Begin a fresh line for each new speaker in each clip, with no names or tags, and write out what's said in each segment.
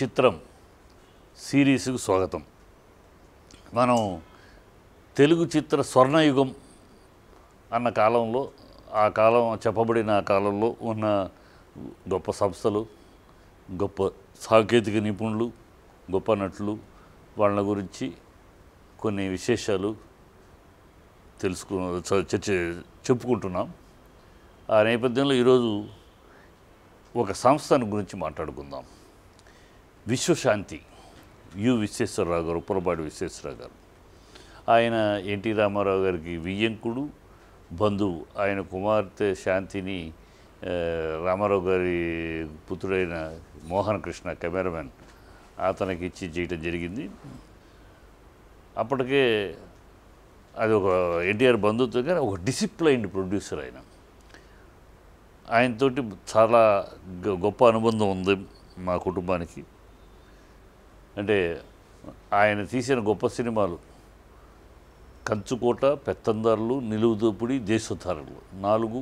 చిత్రం సిరీస్కు స్వాగతం మనం తెలుగు చిత్ర స్వర్ణయుగం అన్న కాలంలో ఆ కాలం చెప్పబడిన ఆ కాలంలో ఉన్న గొప్ప సంస్థలు గొప్ప సాంకేతిక నిపుణులు గొప్ప నటులు వాళ్ళ గురించి కొన్ని విశేషాలు తెలుసుకు చర్చ చెప్పుకుంటున్నాం ఆ నేపథ్యంలో ఈరోజు ఒక సంస్థను గురించి మాట్లాడుకుందాం విశ్వశాంతి యు విశ్వేశ్వరరావు గారు పొరపాటు విశ్వేశ్వరరావు గారు ఆయన ఎన్టీ రామారావు గారికి వియ్యంకుడు బంధువు ఆయన కుమార్తె శాంతిని రామారావు గారి పుత్రుడైన మోహన్ కృష్ణ కెమెరామెన్ అతనికి ఇచ్చి చేయటం జరిగింది అప్పటికే అది ఒక ఎన్టీఆర్ కానీ ఒక డిసిప్లైన్డ్ ప్రొడ్యూసర్ ఆయన ఆయనతోటి చాలా గొప్ప అనుబంధం ఉంది మా కుటుంబానికి అంటే ఆయన తీసిన గొప్ప సినిమాలు కంచుకోట పెత్తందారులు నిలువుదోపిడి దేశోద్ధారులు నాలుగు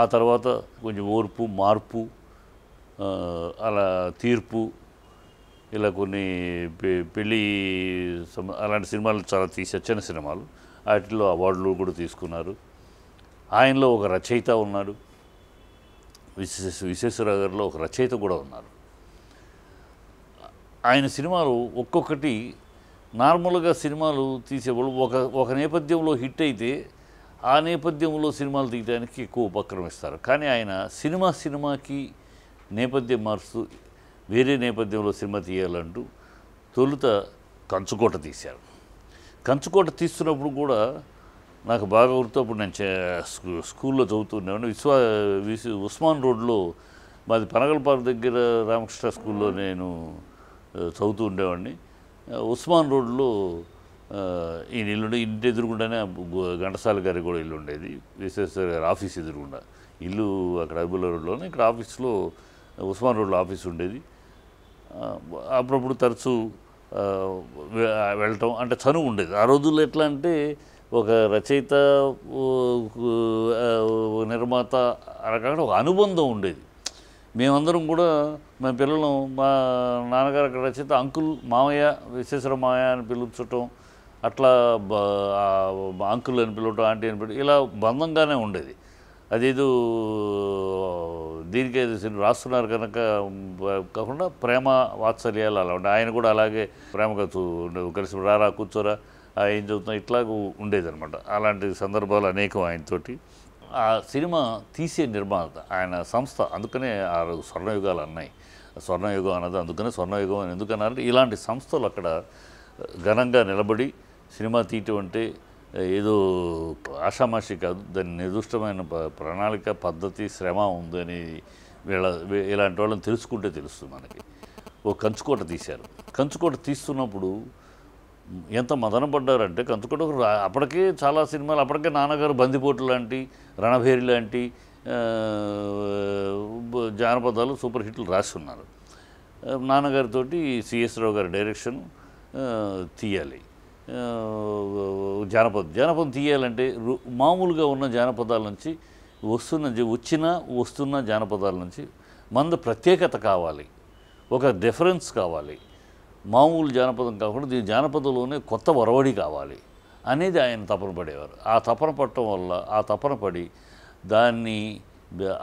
ఆ తర్వాత కొంచెం ఓర్పు మార్పు అలా తీర్పు ఇలా కొన్ని పెళ్ళి అలాంటి సినిమాలు చాలా తీసి వచ్చిన సినిమాలు వాటిలో అవార్డులు కూడా తీసుకున్నారు ఆయనలో ఒక రచయిత ఉన్నాడు విశేష విశ్వేశ్వరరావు గారిలో ఒక రచయిత కూడా ఉన్నారు ఆయన సినిమాలు ఒక్కొక్కటి నార్మల్గా సినిమాలు తీసేవాళ్ళు ఒక ఒక నేపథ్యంలో హిట్ అయితే ఆ నేపథ్యంలో సినిమాలు తీయడానికి ఎక్కువ ఉపక్రమిస్తారు కానీ ఆయన సినిమా సినిమాకి నేపథ్యం మారుస్తూ వేరే నేపథ్యంలో సినిమా తీయాలంటూ తొలుత కంచుకోట తీశారు కంచుకోట తీస్తున్నప్పుడు కూడా నాకు బాగా గుర్తు అప్పుడు నేను స్కూల్లో చదువుతున్నాను విశ్వా ఉస్మాన్ రోడ్లో మాది పనగలపాడు దగ్గర రామకృష్ణ స్కూల్లో నేను చదువుతూ ఉండేవాడిని ఉస్మాన్ రోడ్లో ఈయన ఇల్లుండే ఇంటి ఎదురుకుండానే ఘంటసాల గారి కూడా ఇల్లు ఉండేది విశ్వేశ్వర గారి ఆఫీస్ ఎదురుకుండా ఇల్లు అక్కడ అబుల రోడ్లోనే ఇక్కడ ఆఫీస్లో ఉస్మాన్ రోడ్లో ఆఫీస్ ఉండేది అప్పుడప్పుడు తరచూ వెళ్ళటం అంటే చనువు ఉండేది ఆ రోజుల్లో ఎట్లా అంటే ఒక రచయిత నిర్మాత అనగా ఒక అనుబంధం ఉండేది మేమందరం కూడా మా పిల్లలు మా నాన్నగారు అక్కడ రచయిత అంకుల్ మామయ్య విశ్వేశ్వర మామయ్య అని పిలుచటం అట్లా అంకుల్ అని పిలవటం ఆంటీ అని పిలవటం ఇలా బంధంగానే ఉండేది అదేదో దీనికి రాస్తున్నారు కనుక కాకుండా ప్రేమ వాత్సల్యాలు అలా ఉండే ఆయన కూడా అలాగే ప్రేమగా కలిసి రారా కూర్చోరా ఏం చదువుతున్నా ఇట్లా అనమాట అలాంటి సందర్భాలు అనేకం ఆయనతోటి ఆ సినిమా తీసే నిర్మాత ఆయన సంస్థ అందుకనే ఆ స్వర్ణయుగాలు అన్నాయి స్వర్ణయుగం అన్నది అందుకనే స్వర్ణయుగం అని ఎందుకన్నారంటే ఇలాంటి సంస్థలు అక్కడ ఘనంగా నిలబడి సినిమా తీయటం అంటే ఏదో ఆషామాషి కాదు దాని నిర్దిష్టమైన ప్రణాళిక పద్ధతి శ్రమ ఉందని వీళ్ళ ఇలాంటి వాళ్ళని తెలుసుకుంటే తెలుస్తుంది మనకి ఓ కంచుకోట తీశారు కంచుకోట తీస్తున్నప్పుడు ఎంత మదన పడ్డారంటే కంచుకొండకు అప్పటికే చాలా సినిమాలు అప్పటికే నాన్నగారు బందిపోటు లాంటి రణభేరి లాంటి జానపదాలు సూపర్ హిట్లు రాస్తున్నారు నాన్నగారితో సిఎస్ రావు గారి డైరెక్షన్ తీయాలి జానపద జానపదం తీయాలంటే మామూలుగా ఉన్న జానపదాల నుంచి వస్తున్న వచ్చిన వస్తున్న జానపదాల నుంచి మంద ప్రత్యేకత కావాలి ఒక డిఫరెన్స్ కావాలి మామూలు జానపదం కాకుండా దీని జానపదంలోనే కొత్త వరవడి కావాలి అనేది ఆయన తపన పడేవారు ఆ తపన పట్టడం వల్ల ఆ తపన పడి దాన్ని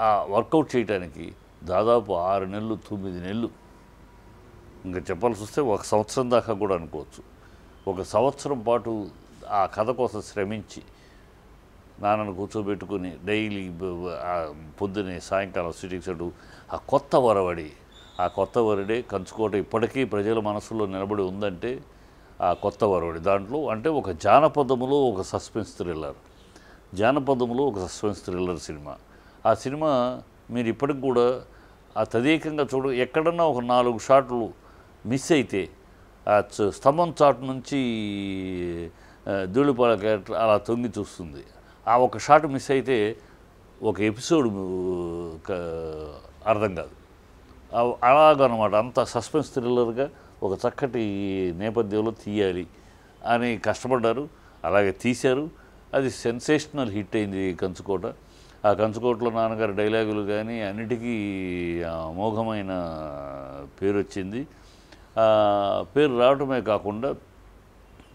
ఆ వర్కౌట్ చేయడానికి దాదాపు ఆరు నెలలు తొమ్మిది నెలలు ఇంకా చెప్పాల్సి వస్తే ఒక సంవత్సరం దాకా కూడా అనుకోవచ్చు ఒక సంవత్సరం పాటు ఆ కథ కోసం శ్రమించి నాన్నను కూర్చోబెట్టుకుని డైలీ పొద్దునే సాయంకాలం సిటీకి ఆ కొత్త వరవడి ఆ కొత్త వరుడే కంచుకోట ఇప్పటికీ ప్రజల మనసులో నిలబడి ఉందంటే ఆ కొత్త వరుడి దాంట్లో అంటే ఒక జానపదములో ఒక సస్పెన్స్ థ్రిల్లర్ జానపదములో ఒక సస్పెన్స్ థ్రిల్లర్ సినిమా ఆ సినిమా మీరు ఇప్పటికి కూడా ఆ తదేకంగా చూడ ఎక్కడన్నా ఒక నాలుగు షాట్లు మిస్ అయితే ఆ స్తంభం చాటు నుంచి ధూళిపాల క్యారెక్టర్ అలా తొంగి చూస్తుంది ఆ ఒక షాట్ మిస్ అయితే ఒక ఎపిసోడ్ అర్థం కాదు అలాగనమాట అంత సస్పెన్స్ థ్రిల్లర్గా ఒక చక్కటి నేపథ్యంలో తీయాలి అని కష్టపడ్డారు అలాగే తీశారు అది సెన్సేషనల్ హిట్ అయింది కంచుకోట ఆ కంచుకోటలో నాన్నగారి డైలాగులు కానీ అన్నిటికీ అమోఘమైన పేరు వచ్చింది పేరు రావటమే కాకుండా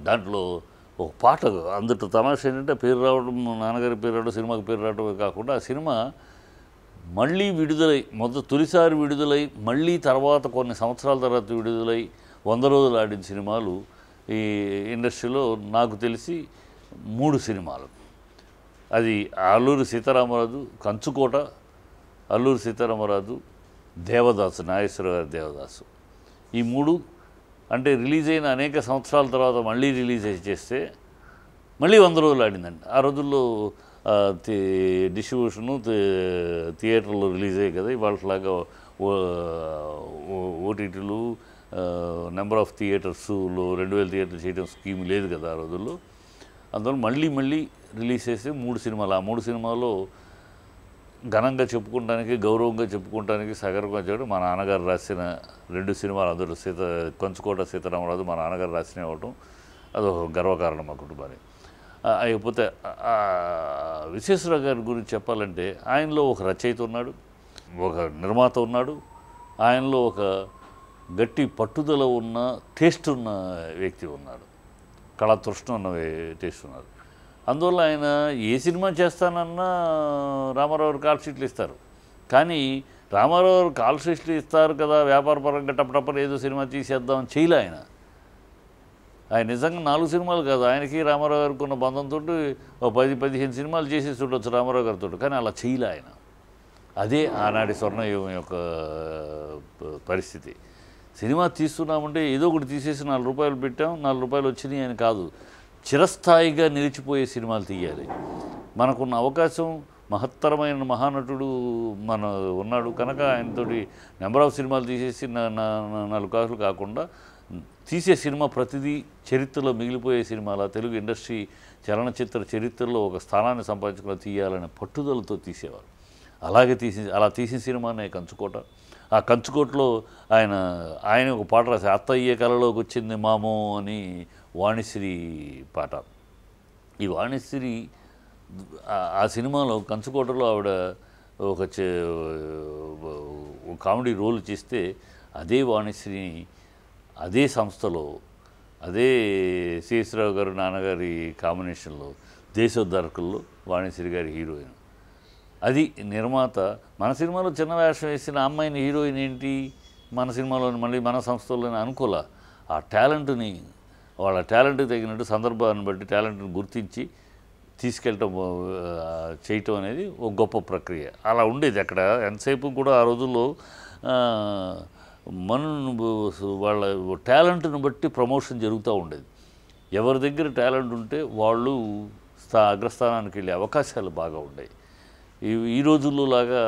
దాంట్లో ఒక పాట అందుట తమాష ఏంటంటే పేరు రావడం నాన్నగారి పేరు రావడం సినిమాకి పేరు రావడమే కాకుండా ఆ సినిమా మళ్ళీ విడుదలై మొదటి తొలిసారి విడుదలై మళ్ళీ తర్వాత కొన్ని సంవత్సరాల తర్వాత విడుదలై వంద రోజులు ఆడిన సినిమాలు ఈ ఇండస్ట్రీలో నాకు తెలిసి మూడు సినిమాలు అది అల్లూరి సీతారామరాజు కంచుకోట అల్లూరి సీతారామరాజు దేవదాసు నాగేశ్వర గారి దేవదాసు ఈ మూడు అంటే రిలీజ్ అయిన అనేక సంవత్సరాల తర్వాత మళ్ళీ రిలీజ్ చేస్తే మళ్ళీ వంద రోజులు ఆడిందండి ఆ రోజుల్లో డిస్ట్రిబ్యూషను థియేటర్లో రిలీజ్ అయ్యాయి కదా ఇవాళలాగా ఓటీటీలు నెంబర్ ఆఫ్ థియేటర్స్లో రెండు వేల థియేటర్లు చేయడం స్కీమ్ లేదు కదా ఆ రోజుల్లో అందువల్ల మళ్ళీ మళ్ళీ రిలీజ్ చేసే మూడు సినిమాలు ఆ మూడు సినిమాలో ఘనంగా చెప్పుకోవడానికి గౌరవంగా చెప్పుకోవడానికి సగర్వంగా చెప్పడం మా నాన్నగారు రాసిన రెండు సినిమాలు అందులో సీత కొంచుకోట సీతారామరాజు మా నాన్నగారు రాసిన ఇవ్వటం అదొక గర్వకారణం మా కుటుంబానికి అయిపోతే విశ్వేశ్వరరావు గారి గురించి చెప్పాలంటే ఆయనలో ఒక రచయిత ఉన్నాడు ఒక నిర్మాత ఉన్నాడు ఆయనలో ఒక గట్టి పట్టుదల ఉన్న టేస్ట్ ఉన్న వ్యక్తి ఉన్నాడు కళాతృష్ణ ఉన్న టేస్ట్ ఉన్నారు అందువల్ల ఆయన ఏ సినిమా చేస్తానన్నా రామారావు కాల్ షీట్లు ఇస్తారు కానీ రామారావు కాల్ షీట్లు ఇస్తారు కదా వ్యాపారపరంగా టప్పటప్పుడు ఏదో సినిమా తీసేద్దాం చేయలే ఆయన ఆయన నిజంగా నాలుగు సినిమాలు కాదు ఆయనకి రామారావు గారికి ఉన్న బంధంతో పది పదిహేను సినిమాలు చేసి చూడొచ్చు రామారావు గారితో కానీ అలా చేయలే ఆయన అదే ఆనాటి స్వర్ణయుగం యొక్క పరిస్థితి సినిమా తీస్తున్నామంటే ఏదో ఒకటి తీసేసి నాలుగు రూపాయలు పెట్టాం నాలుగు రూపాయలు వచ్చినాయి అని కాదు చిరస్థాయిగా నిలిచిపోయే సినిమాలు తీయాలి మనకున్న అవకాశం మహత్తరమైన మహానటుడు మన ఉన్నాడు కనుక ఆయనతోటి నెంబర్ ఆఫ్ సినిమాలు తీసేసి నాలుగు కాసులు కాకుండా తీసే సినిమా ప్రతిదీ చరిత్రలో మిగిలిపోయే సినిమాల తెలుగు ఇండస్ట్రీ చలనచిత్ర చరిత్రలో ఒక స్థానాన్ని సంపాదించుకుని తీయాలనే పట్టుదలతో తీసేవారు అలాగే తీసి అలా తీసిన సినిమానే కంచుకోట ఆ కంచుకోటలో ఆయన ఆయన ఒక పాట రాసే అత్తయ్య కళలోకి వచ్చింది మామో అని వాణిశ్రీ పాట ఈ వాణిశ్రీ ఆ సినిమాలో కంచుకోటలో ఆవిడ ఒక కామెడీ రోల్ చేస్తే అదే వాణిశ్రీని అదే సంస్థలో అదే శేషరావు గారు నాన్నగారి కాంబినేషన్లో దేశోద్ధారకుల్లో వాణిశ్రీ గారి హీరోయిన్ అది నిర్మాత మన సినిమాలో చిన్న వేషం వేసిన అమ్మాయిని హీరోయిన్ ఏంటి మన సినిమాలోని మళ్ళీ మన సంస్థలోనే అనుకూల ఆ టాలెంట్ని వాళ్ళ టాలెంట్కి తగినట్టు సందర్భాన్ని బట్టి టాలెంట్ని గుర్తించి తీసుకెళ్ళటం చేయటం అనేది ఒక గొప్ప ప్రక్రియ అలా ఉండేది అక్కడ ఎంతసేపు కూడా ఆ రోజుల్లో మన వాళ్ళ టాలెంట్ను బట్టి ప్రమోషన్ జరుగుతూ ఉండేది ఎవరి దగ్గర టాలెంట్ ఉంటే వాళ్ళు స్థా అగ్రస్థానానికి వెళ్ళే అవకాశాలు బాగా ఉన్నాయి ఈ ఈ రోజుల్లో లాగా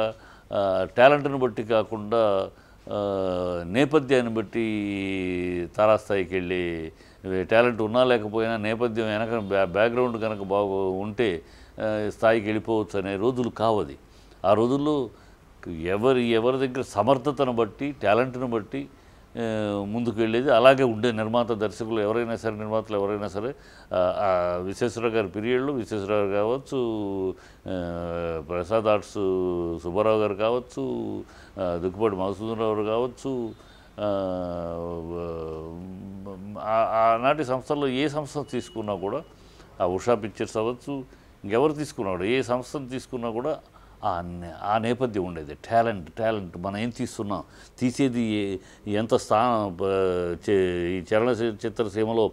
టాలెంట్ను బట్టి కాకుండా నేపథ్యాన్ని బట్టి తారాస్థాయికి వెళ్ళి టాలెంట్ ఉన్నా లేకపోయినా నేపథ్యం వెనక బ్యాక్గ్రౌండ్ కనుక బాగు ఉంటే స్థాయికి వెళ్ళిపోవచ్చు అనే రోజులు కావది ఆ రోజుల్లో ఎవరి ఎవరి దగ్గర సమర్థతను బట్టి టాలెంట్ను బట్టి ముందుకు వెళ్ళేది అలాగే ఉండే నిర్మాత దర్శకులు ఎవరైనా సరే నిర్మాతలు ఎవరైనా సరే విశ్వేశ్వరరావు గారి పీరియడ్లో విశ్వేశ్వరరావు కావచ్చు ప్రసాద్ ఆర్ట్స్ సుబ్బారావు గారు కావచ్చు దుక్కుపాటి గారు కావచ్చు ఆనాటి సంస్థల్లో ఏ సంస్థ తీసుకున్నా కూడా ఆ ఉషా పిక్చర్స్ అవ్వచ్చు ఇంకెవరు తీసుకున్నా కూడా ఏ సంస్థను తీసుకున్నా కూడా ఆ నేపథ్యం ఉండేది టాలెంట్ టాలెంట్ మనం ఏం తీస్తున్నాం తీసేది ఎంత స్థానం ఈ చరణ చిత్రసీమలో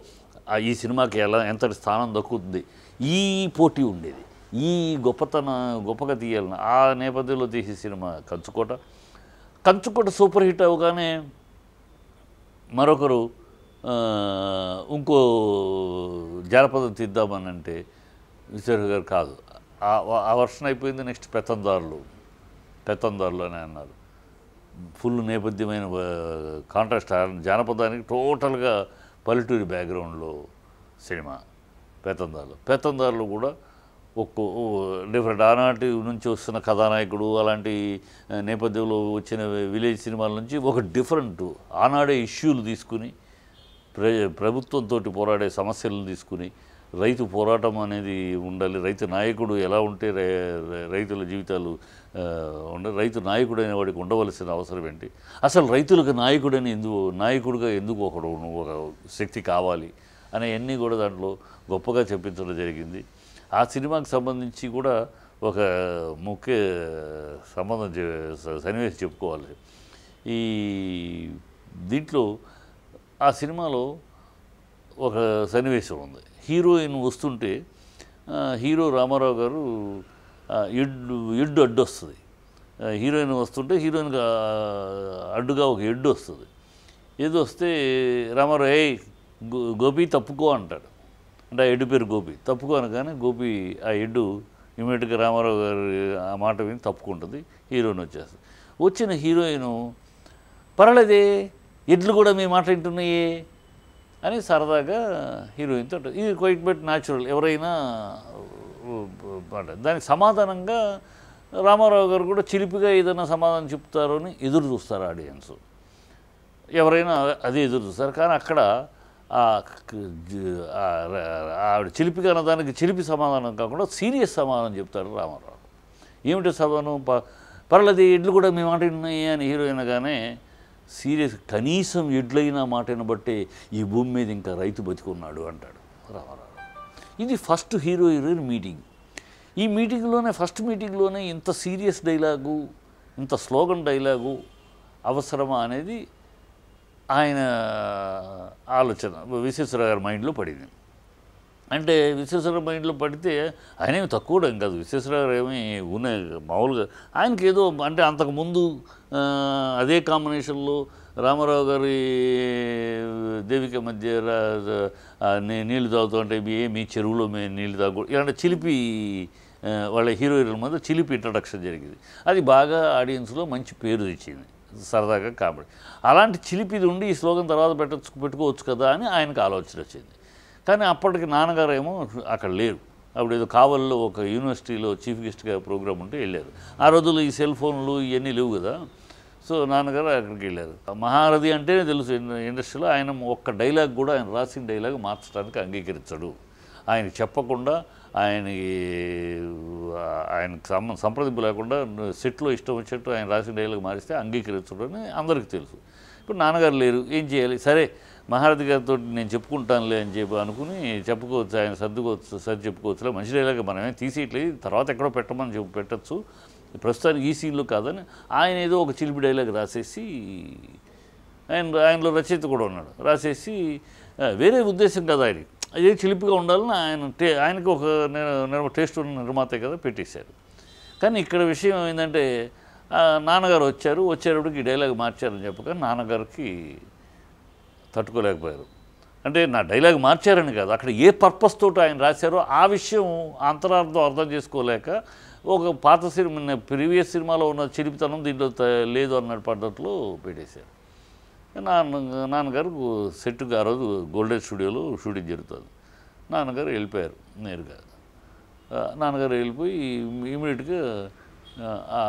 ఈ సినిమాకి ఎలా ఎంతటి స్థానం దక్కుతుంది ఈ పోటీ ఉండేది ఈ గొప్పతన గొప్పగా తీయాలని ఆ నేపథ్యంలో తీసే సినిమా కంచుకోట కంచుకోట సూపర్ హిట్ అవగానే మరొకరు ఇంకో జానపదం తీద్దామని అంటే విశ్వర్ గారు కాదు ఆ వర్షం అయిపోయింది నెక్స్ట్ పెత్తందారులు పెత్తందారులు అని అన్నారు ఫుల్ నేపథ్యమైన కాంట్రాస్ట్ జానపదానికి టోటల్గా పల్లెటూరి బ్యాక్గ్రౌండ్లో సినిమా పెత్తందారులు పెత్తందారులు కూడా ఒక్కో డిఫరెంట్ ఆనాటి నుంచి వస్తున్న కథానాయకుడు అలాంటి నేపథ్యంలో వచ్చిన విలేజ్ సినిమాల నుంచి ఒక డిఫరెంట్ ఆనాడే ఇష్యూలు తీసుకుని ప్రభుత్వంతో పోరాడే సమస్యలను తీసుకుని రైతు పోరాటం అనేది ఉండాలి రైతు నాయకుడు ఎలా ఉంటే రైతుల జీవితాలు ఉండ రైతు నాయకుడు అనే వాడికి ఉండవలసిన అవసరం ఏంటి అసలు రైతులకు నాయకుడని ఎందుకు నాయకుడిగా ఎందుకు ఒకడు ఒక శక్తి కావాలి అనే అన్నీ కూడా దాంట్లో గొప్పగా చెప్పించడం జరిగింది ఆ సినిమాకి సంబంధించి కూడా ఒక ముఖ్య సంబంధం సన్నివేశం చెప్పుకోవాలి ఈ దీంట్లో ఆ సినిమాలో ఒక సన్నివేశం ఉంది హీరోయిన్ వస్తుంటే హీరో రామారావు గారు ఎడ్డు ఎడ్డు అడ్డు వస్తుంది హీరోయిన్ వస్తుంటే హీరోయిన్ అడ్డుగా ఒక ఎడ్డు వస్తుంది ఏదో వస్తే రామారావు ఏ గోపి తప్పుకో అంటాడు అంటే ఆ ఎడ్డు పేరు గోపి తప్పుకో అనగానే గోపి ఆ ఎడ్డు ఇమీడియట్గా రామారావు గారు ఆ మాట విని తప్పుకుంటుంది హీరోయిన్ వచ్చేస్తుంది వచ్చిన హీరోయిన్ పర్వాలేదే ఎడ్లు కూడా మీ మాట వింటున్నాయే అని సరదాగా హీరోయిన్తో ఇది క్వైట్ బెట్ న్యాచురల్ ఎవరైనా దానికి సమాధానంగా రామారావు గారు కూడా చిలిపిగా ఏదైనా సమాధానం చెప్తారు అని ఎదురు చూస్తారు ఆడియన్స్ ఎవరైనా అదే ఎదురు చూస్తారు కానీ అక్కడ ఆవిడ చిలిపిగా అన్న దానికి చిలిపి సమాధానం కాకుండా సీరియస్ సమాధానం చెప్తారు రామారావు ఏమిటి సమాధానం ప పర్లేదు ఇడ్లు కూడా మేము మాట విన్నాయి అని హీరోయిన్ గానే సీరియస్ కనీసం ఎడ్లైన మాటను బట్టే ఈ భూమి మీద ఇంకా రైతు బతికున్నాడు అంటాడు రామారావు ఇది ఫస్ట్ హీరో హీరోయిన్ మీటింగ్ ఈ మీటింగ్లోనే ఫస్ట్ మీటింగ్లోనే ఇంత సీరియస్ డైలాగు ఇంత స్లోగన్ డైలాగు అవసరమా అనేది ఆయన ఆలోచన విశ్వేశ్వర గారి మైండ్లో పడింది అంటే విశ్వేశ్వర మైండ్లో పడితే ఆయన ఏమి తక్కువ కాదు విశ్వేశ్వరరావు ఏమి ఉన్నాయి మామూలుగా ఆయనకి ఏదో అంటే అంతకుముందు అదే కాంబినేషన్లో రామారావు గారి దేవిక మధ్య నీళ్ళు తాగుతూ అంటే ఏమి చెరువులో మేము నీళ్ళు తాగకూడదు ఇలాంటి చిలిపి వాళ్ళ హీరోయిన్ల మధ్య చిలిపి ఇంట్రడక్షన్ జరిగింది అది బాగా ఆడియన్స్లో మంచి పేరు తెచ్చింది సరదాగా కామెడీ అలాంటి చిలిపిది ఉండి ఈ శ్లోకం తర్వాత పెట్టచ్చు పెట్టుకోవచ్చు కదా అని ఆయనకు ఆలోచన వచ్చింది కానీ అప్పటికి నాన్నగారు ఏమో అక్కడ లేరు అప్పుడు ఏదో కావల్లో ఒక యూనివర్సిటీలో చీఫ్ గెస్ట్గా ప్రోగ్రామ్ ఉంటే వెళ్ళారు ఆ రోజుల్లో ఈ సెల్ ఫోన్లు ఇవన్నీ లేవు కదా సో నాన్నగారు అక్కడికి వెళ్ళారు మహారథి అంటేనే తెలుసు ఇండస్ట్రీలో ఆయన ఒక్క డైలాగ్ కూడా ఆయన రాసిన డైలాగ్ మార్చడానికి అంగీకరించడు ఆయన చెప్పకుండా ఆయనకి ఆయనకు సంప్రదింపు లేకుండా సెట్లో ఇష్టం వచ్చేట్టు ఆయన రాసిన డైలాగ్ మారిస్తే అంగీకరించడం అని అందరికీ తెలుసు ఇప్పుడు నాన్నగారు లేరు ఏం చేయాలి సరే మహారథి గారితో నేను చెప్పుకుంటానులే అని చెప్పి అనుకుని చెప్పుకోవచ్చు ఆయన సర్దుకోవచ్చు సరి చెప్పుకోవచ్చులే మంచి డైలాగ్ మనమే తీసేయట్లేదు తర్వాత ఎక్కడో పెట్టమని చెప్పి పెట్టచ్చు ప్రస్తుతానికి ఈ సీన్లో కాదని ఆయన ఏదో ఒక చిలిపి డైలాగ్ రాసేసి ఆయన ఆయనలో రచయిత కూడా ఉన్నాడు రాసేసి వేరే ఉద్దేశం కదా ఆయన అదే చిలిపిగా ఉండాలని ఆయన టే ఆయనకు ఒక టేస్ట్ ఉన్న నిర్మాత కదా పెట్టేశారు కానీ ఇక్కడ విషయం ఏంటంటే నాన్నగారు వచ్చారు వచ్చేటప్పటికి డైలాగ్ మార్చారని చెప్పక నాన్నగారికి తట్టుకోలేకపోయారు అంటే నా డైలాగ్ మార్చారని కాదు అక్కడ ఏ పర్పస్ తోటి ఆయన రాశారో ఆ విషయం అంతరార్థం అర్థం చేసుకోలేక ఒక పాత సినిమా ప్రీవియస్ సినిమాలో ఉన్న చిరిపితనం దీంట్లో లేదు అన్న పద్ధతిలో పెట్టేశారు నాన్న నాన్నగారు సెట్కి ఆ రోజు గోల్డెన్ స్టూడియోలో షూటింగ్ జరుగుతుంది నాన్నగారు వెళ్ళిపోయారు నేరుగా నాన్నగారు వెళ్ళిపోయి ఇమీడియట్గా ఆ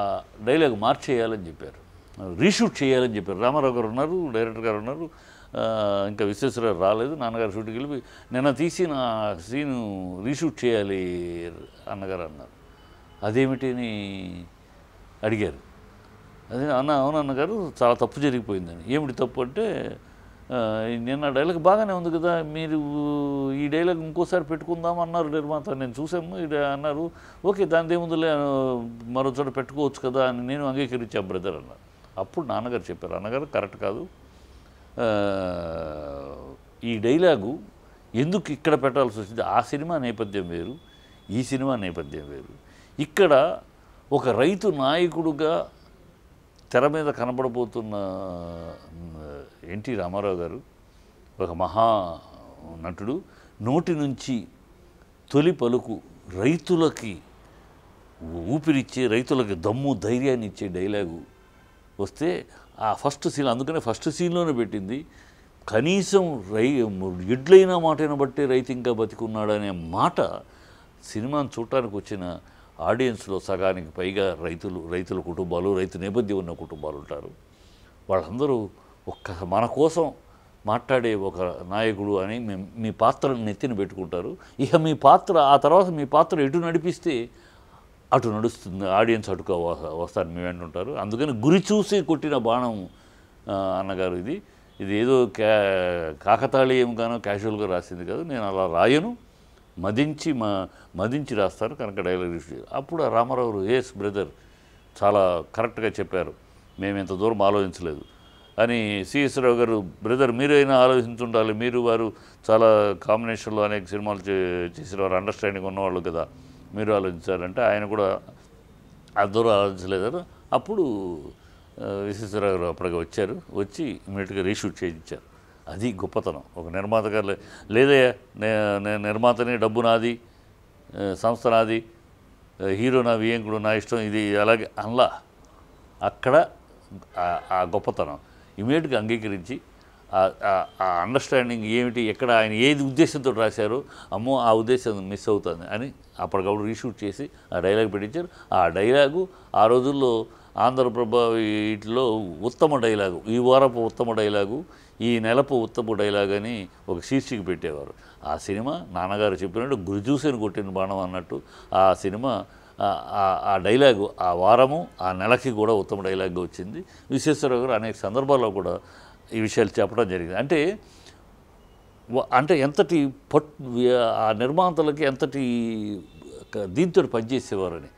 డైలాగ్ మార్చేయాలని చెప్పారు రీషూట్ చేయాలని చెప్పారు రామారావు గారు ఉన్నారు డైరెక్టర్ గారు ఉన్నారు ఇంకా విశ్వేశ్వరరావు రాలేదు నాన్నగారు షూట్కి వెళ్ళి నిన్న తీసిన సీను రీషూట్ చేయాలి అన్నగారు అన్నారు అదేమిటిని అడిగారు అదే అన్న అవునన్నగారు చాలా తప్పు జరిగిపోయిందని ఏమిటి తప్పు అంటే నిన్న డైలాగ్ బాగానే ఉంది కదా మీరు ఈ డైలాగ్ ఇంకోసారి పెట్టుకుందాం అన్నారు నిర్మాత నేను చూసాము అన్నారు ఓకే దాని ఏముందిలే మరో చోట పెట్టుకోవచ్చు కదా అని నేను అంగీకరించా బ్రదర్ అన్న అప్పుడు నాన్నగారు చెప్పారు అన్నగారు కరెక్ట్ కాదు ఈ డైలాగు ఎందుకు ఇక్కడ పెట్టాల్సి వచ్చింది ఆ సినిమా నేపథ్యం వేరు ఈ సినిమా నేపథ్యం వేరు ఇక్కడ ఒక రైతు నాయకుడుగా తెర మీద కనబడబోతున్న ఎన్టీ రామారావు గారు ఒక మహా నటుడు నోటి నుంచి తొలి పలుకు రైతులకి ఊపిరిచ్చే రైతులకి దమ్ము ధైర్యాన్ని ఇచ్చే డైలాగు వస్తే ఆ ఫస్ట్ సీన్ అందుకనే ఫస్ట్ సీన్లోనే పెట్టింది కనీసం రై ఎడ్లైన మాటైన బట్టే రైతు ఇంకా బతికున్నాడనే మాట సినిమాను చూడటానికి వచ్చిన ఆడియన్స్లో సగానికి పైగా రైతులు రైతుల కుటుంబాలు రైతు నేపథ్యం ఉన్న కుటుంబాలు ఉంటారు వాళ్ళందరూ ఒక్క మన కోసం మాట్లాడే ఒక నాయకుడు అని మీ పాత్రను నెత్తిన పెట్టుకుంటారు ఇక మీ పాత్ర ఆ తర్వాత మీ పాత్ర ఎటు నడిపిస్తే అటు నడుస్తుంది ఆడియన్స్ అటుకు వస్తారు మేము ఉంటారు అందుకని గురి చూసి కొట్టిన బాణం అన్నగారు ఇది ఇది ఏదో క్యా కానో క్యాషువల్గా రాసింది కాదు నేను అలా రాయను మదించి మా మదించి రాస్తారు కనుక డైలాగ్ అప్పుడు రామారావు ఎస్ బ్రదర్ చాలా కరెక్ట్గా చెప్పారు మేము ఇంత దూరం ఆలోచించలేదు అని సిఎస్ రావు గారు బ్రదర్ మీరైనా ఆలోచించుండాలి మీరు వారు చాలా కాంబినేషన్లో అనేక సినిమాలు చేసిన వారు అండర్స్టాండింగ్ ఉన్నవాళ్ళు కదా మీరు ఆలోచించారంటే ఆయన కూడా ఆ దూరం ఆలోచించలేదని అప్పుడు విశ్వేశ్వరరావు అప్పటికి వచ్చారు వచ్చి ఇమీడియట్గా రీషూట్ చేయించారు అది గొప్పతనం ఒక నిర్మాత గారు లేదయ్యా నేను నిర్మాతని డబ్బు నాది సంస్థ నాది హీరో నా వియంకుడు నా ఇష్టం ఇది అలాగే అలా అక్కడ ఆ గొప్పతనం ఇమీడియట్గా అంగీకరించి ఆ అండర్స్టాండింగ్ ఏమిటి ఎక్కడ ఆయన ఏది ఉద్దేశంతో రాశారు అమ్మో ఆ ఉద్దేశం మిస్ అవుతుంది అని అప్పటికప్పుడు రీషూట్ చేసి ఆ డైలాగ్ పెట్టించారు ఆ డైలాగు ఆ రోజుల్లో ఆంధ్రప్రభ వీటిలో ఉత్తమ డైలాగు ఈ వారపు ఉత్తమ డైలాగు ఈ నెలపు ఉత్తమ డైలాగ్ అని ఒక శీర్షిక పెట్టేవారు ఆ సినిమా నాన్నగారు చెప్పినట్టు గురుజూసేని కొట్టిన బాణం అన్నట్టు ఆ సినిమా ఆ డైలాగు ఆ వారము ఆ నెలకి కూడా ఉత్తమ డైలాగ్గా వచ్చింది విశ్వేశ్వరరావు గారు అనేక సందర్భాల్లో కూడా ఈ విషయాలు చెప్పడం జరిగింది అంటే అంటే ఎంతటి పట్టు ఆ నిర్మాతలకి ఎంతటి దీంతో పనిచేసేవారని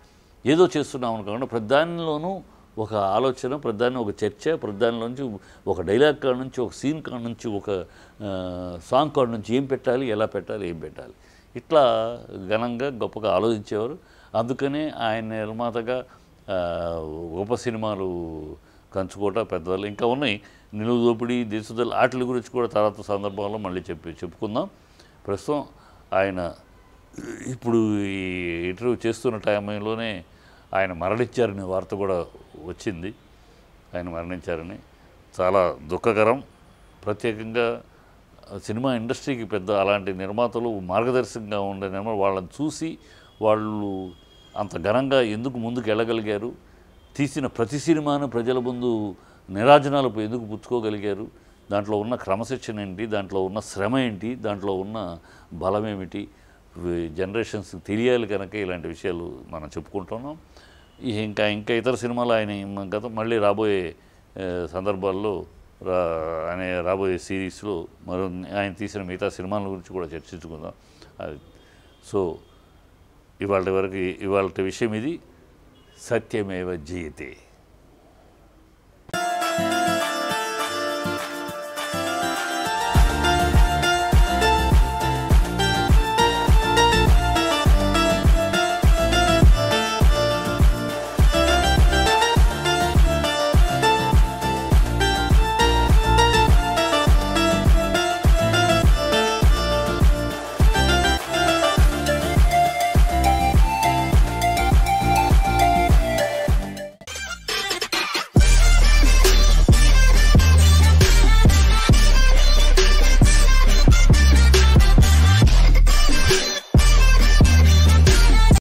ఏదో చేస్తున్నాం అనుకోకుండా ప్రతిదానిలోనూ ఒక ఆలోచన ప్రధాని ఒక చర్చ ప్రధానిలోంచి ఒక డైలాగ్ కాడ నుంచి ఒక సీన్ కాడ నుంచి ఒక సాంగ్ కాడ నుంచి ఏం పెట్టాలి ఎలా పెట్టాలి ఏం పెట్టాలి ఇట్లా ఘనంగా గొప్పగా ఆలోచించేవారు అందుకనే ఆయన నిర్మాతగా గొప్ప సినిమాలు కంచుకోట పెద్దవాళ్ళు ఇంకా ఉన్నాయి నిలువు దోపిడి దేశదల ఆటల గురించి కూడా తర్వాత సందర్భంలో మళ్ళీ చెప్పి చెప్పుకుందాం ప్రస్తుతం ఆయన ఇప్పుడు ఈ ఇంటర్వ్యూ చేస్తున్న టైంలోనే ఆయన మరణించారనే వార్త కూడా వచ్చింది ఆయన మరణించారని చాలా దుఃఖకరం ప్రత్యేకంగా సినిమా ఇండస్ట్రీకి పెద్ద అలాంటి నిర్మాతలు మార్గదర్శకంగా ఉండే నిర్మాత వాళ్ళని చూసి వాళ్ళు అంత ఘనంగా ఎందుకు ముందుకు వెళ్ళగలిగారు తీసిన ప్రతి సినిమాను ప్రజల ముందు నిరాజనాలు ఎందుకు పుచ్చుకోగలిగారు దాంట్లో ఉన్న క్రమశిక్షణ ఏంటి దాంట్లో ఉన్న శ్రమ ఏంటి దాంట్లో ఉన్న బలమేమిటి జనరేషన్స్ తెలియాలి కనుక ఇలాంటి విషయాలు మనం చెప్పుకుంటున్నాం ఇంకా ఇంకా ఇతర సినిమాలు ఆయన గత మళ్ళీ రాబోయే సందర్భాల్లో రా అనే రాబోయే సిరీస్లో మరో ఆయన తీసిన మిగతా సినిమాల గురించి కూడా చర్చించుకుందాం అది సో ఇవాళ వరకు ఇవాళ విషయం ఇది సత్యమేవ జయతే